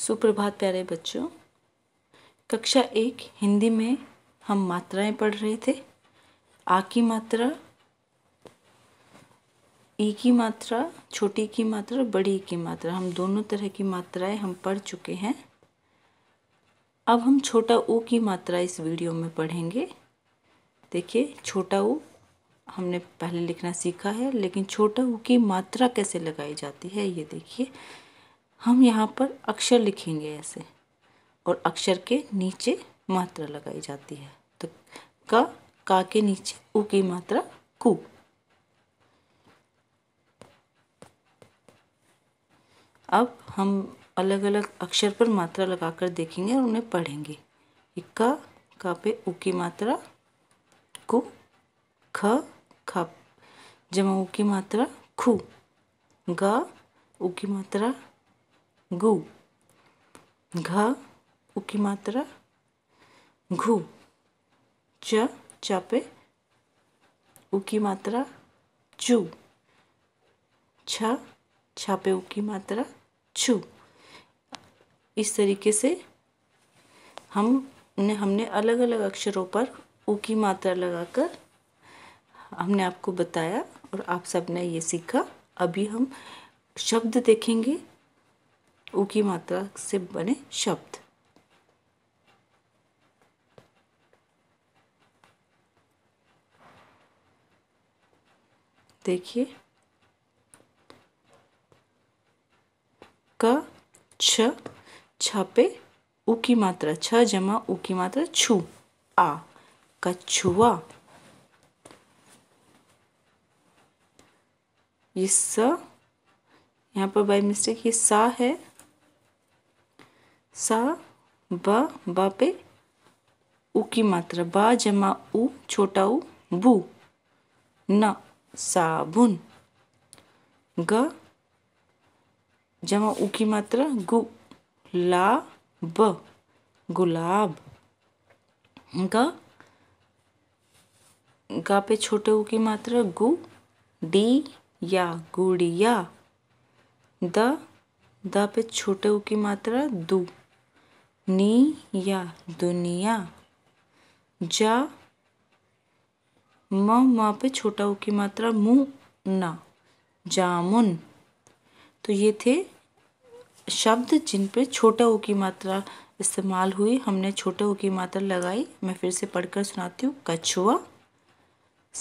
सुप्रभात प्यारे बच्चों कक्षा एक हिंदी में हम मात्राएं पढ़ रहे थे आ की मात्रा ई की मात्रा छोटी की मात्रा बड़ी की मात्रा हम दोनों तरह की मात्राएं हम पढ़ चुके हैं अब हम छोटा ऊ की मात्रा इस वीडियो में पढ़ेंगे देखिए छोटा ऊ हमने पहले लिखना सीखा है लेकिन छोटा ऊ की मात्रा कैसे लगाई जाती है ये देखिए हम यहाँ पर अक्षर लिखेंगे ऐसे और अक्षर के नीचे मात्रा लगाई जाती है तो का का के नीचे उ की मात्रा कु अब हम अलग अलग अक्षर पर मात्रा लगाकर देखेंगे और उन्हें पढ़ेंगे इक्का का पे उ की मात्रा कु ख ख जमा उ की मात्रा खु ग उ की मात्रा गु घ की मात्रा घू च च पे उ की मात्रा चु छ छा पे उ की मात्रा छु इस तरीके से हम ने हमने अलग अलग अक्षरों पर उ की मात्रा लगाकर हमने आपको बताया और आप सबने ये सीखा अभी हम शब्द देखेंगे ऊ की मात्रा से बने शब्द देखिए क छ छापे ऊ की मात्रा छ जमा ऊ की मात्रा छू आ कछुआ स यहाँ पर बाई मिस्टेक ये सा है सा ब ब पे उ की मात्रा ब जमा उ छोटा उ बु न साबुन ग जमा उ की मात्रा गु ला ब गुलाब ग गा पे छोटे ऊ की मात्रा गु डी या गुड़िया द द पे छोटे ऊ की मात्रा दू नी या दुनिया जा म वहाँ पे छोटा ऊ की मात्रा मु ना जामुन तो ये थे शब्द जिन पे छोटा ऊ की मात्रा इस्तेमाल हुई हमने छोटे ऊ की मात्रा लगाई मैं फिर से पढ़कर सुनाती हूँ कछुआ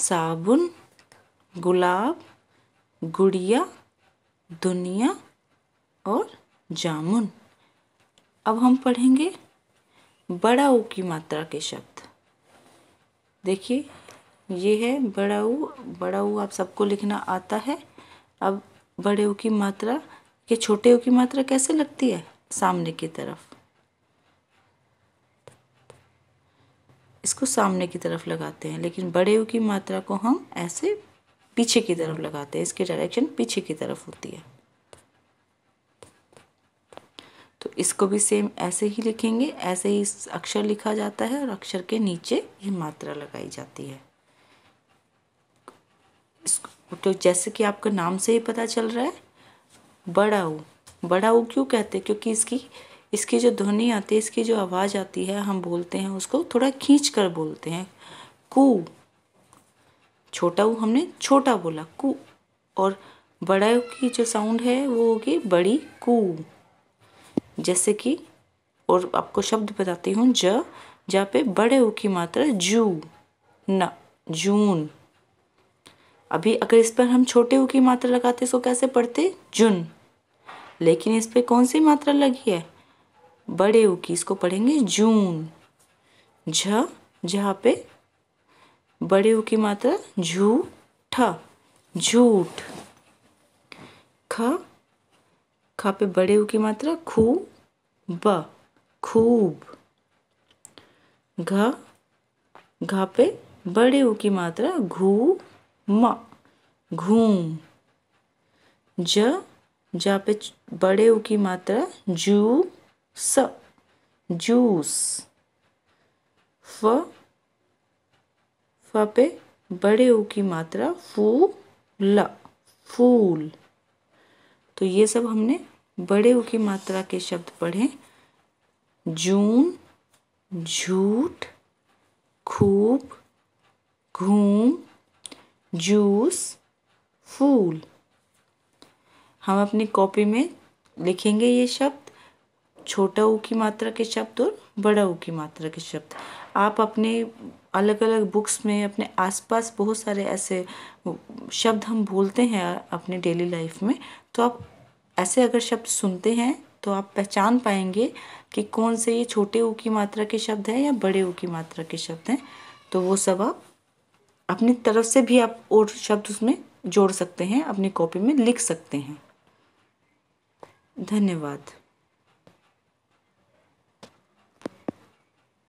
साबुन गुलाब गुड़िया दुनिया और जामुन अब हम पढ़ेंगे बड़ा ऊ की मात्रा के शब्द देखिए ये है बड़ा ऊ बड़ा ऊ आप सबको लिखना आता है अब बड़े ऊ की मात्रा के छोटे ऊ की मात्रा कैसे लगती है सामने की तरफ इसको सामने की तरफ लगाते हैं लेकिन बड़े ऊ की मात्रा को हम ऐसे पीछे की तरफ लगाते हैं इसकी डायरेक्शन पीछे की तरफ होती है इसको भी सेम ऐसे ही लिखेंगे ऐसे ही अक्षर लिखा जाता है और अक्षर के नीचे ये मात्रा लगाई जाती है इसको तो जैसे कि आपका नाम से ही पता चल रहा है बड़ा ऊ बड़ा ऊ क्यों कहते हैं क्योंकि इसकी इसकी जो ध्वनि आती है इसकी जो आवाज़ आती है हम बोलते हैं उसको थोड़ा खींच कर बोलते हैं कू छोटा ऊ हमने छोटा बोला कु और बड़ा की जो साउंड है वो होगी बड़ी कू जैसे कि और आपको शब्द बताती हूँ ज जहाँ पे बड़े ऊ की मात्रा जू न जून अभी अगर इस पर हम छोटे ऊ की मात्रा लगाते इसको कैसे पढ़ते जुन लेकिन इस पर कौन सी मात्रा लगी है बड़े ऊ की इसको पढ़ेंगे जून झ जहाँ पे बड़े ऊ की मात्रा झू ठ झूठ ख खा पे बड़े ऊ की मात्रा खूब ब खूब घ घा पे बड़े ऊ की मात्रा घू म घूम ज जा पे बड़े ऊ की मात्रा जू स जूस फ फ पे बड़े ऊ की मात्रा फू ल फूल तो ये सब हमने बड़े ऊ की मात्रा के शब्द पढ़ें जून झूठ खूब घूम जूस फूल हम अपनी कॉपी में लिखेंगे ये शब्द छोटा ऊ की मात्रा के शब्द और बड़ा ऊ की मात्रा के शब्द आप अपने अलग अलग बुक्स में अपने आसपास बहुत सारे ऐसे शब्द हम बोलते हैं अपने डेली लाइफ में तो आप ऐसे अगर शब्द सुनते हैं तो आप पहचान पाएंगे कि कौन से ये छोटे ऊ की मात्रा के शब्द हैं या बड़े ऊ की मात्रा के शब्द हैं तो वो सब आप अपनी तरफ से भी आप और शब्द उसमें जोड़ सकते हैं अपनी कॉपी में लिख सकते हैं धन्यवाद